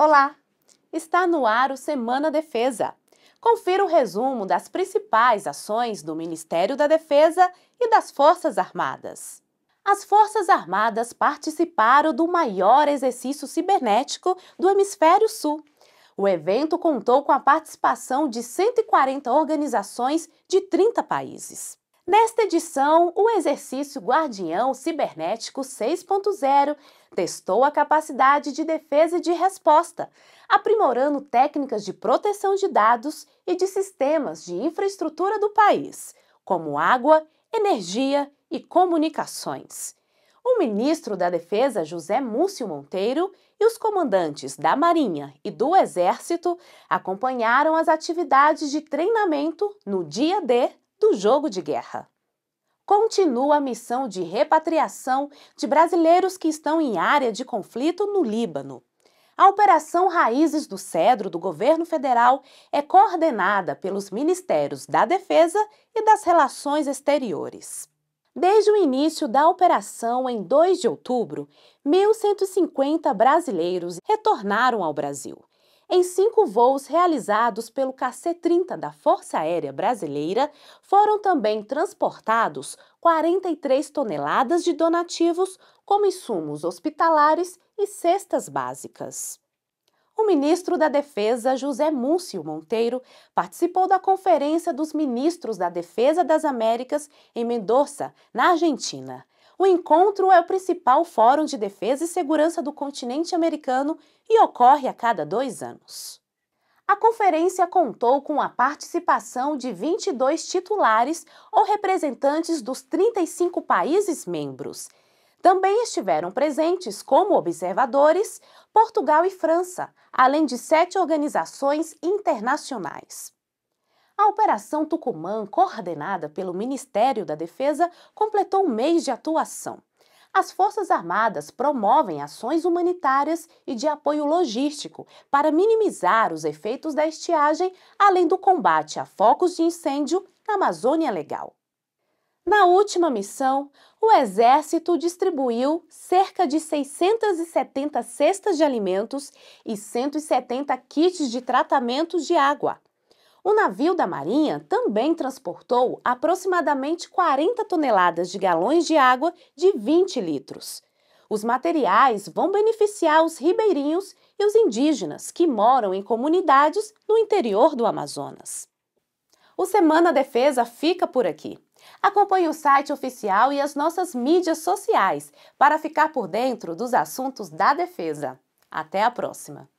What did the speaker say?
Olá! Está no ar o Semana Defesa. Confira o resumo das principais ações do Ministério da Defesa e das Forças Armadas. As Forças Armadas participaram do maior exercício cibernético do Hemisfério Sul. O evento contou com a participação de 140 organizações de 30 países. Nesta edição, o exercício Guardião Cibernético 6.0 testou a capacidade de defesa e de resposta, aprimorando técnicas de proteção de dados e de sistemas de infraestrutura do país, como água, energia e comunicações. O ministro da Defesa, José Múcio Monteiro, e os comandantes da Marinha e do Exército acompanharam as atividades de treinamento no dia D do jogo de guerra. Continua a missão de repatriação de brasileiros que estão em área de conflito no Líbano. A Operação Raízes do Cedro do governo federal é coordenada pelos Ministérios da Defesa e das Relações Exteriores. Desde o início da operação, em 2 de outubro, 1.150 brasileiros retornaram ao Brasil, em cinco voos realizados pelo KC-30 da Força Aérea Brasileira, foram também transportados 43 toneladas de donativos, como insumos hospitalares e cestas básicas. O ministro da Defesa, José Múcio Monteiro, participou da Conferência dos Ministros da Defesa das Américas em Mendoza, na Argentina. O encontro é o principal fórum de defesa e segurança do continente americano e ocorre a cada dois anos. A conferência contou com a participação de 22 titulares ou representantes dos 35 países membros. Também estiveram presentes como observadores Portugal e França, além de sete organizações internacionais. A Operação Tucumã, coordenada pelo Ministério da Defesa, completou um mês de atuação. As Forças Armadas promovem ações humanitárias e de apoio logístico para minimizar os efeitos da estiagem, além do combate a focos de incêndio na Amazônia Legal. Na última missão, o Exército distribuiu cerca de 670 cestas de alimentos e 170 kits de tratamento de água. O navio da Marinha também transportou aproximadamente 40 toneladas de galões de água de 20 litros. Os materiais vão beneficiar os ribeirinhos e os indígenas que moram em comunidades no interior do Amazonas. O Semana Defesa fica por aqui. Acompanhe o site oficial e as nossas mídias sociais para ficar por dentro dos assuntos da defesa. Até a próxima!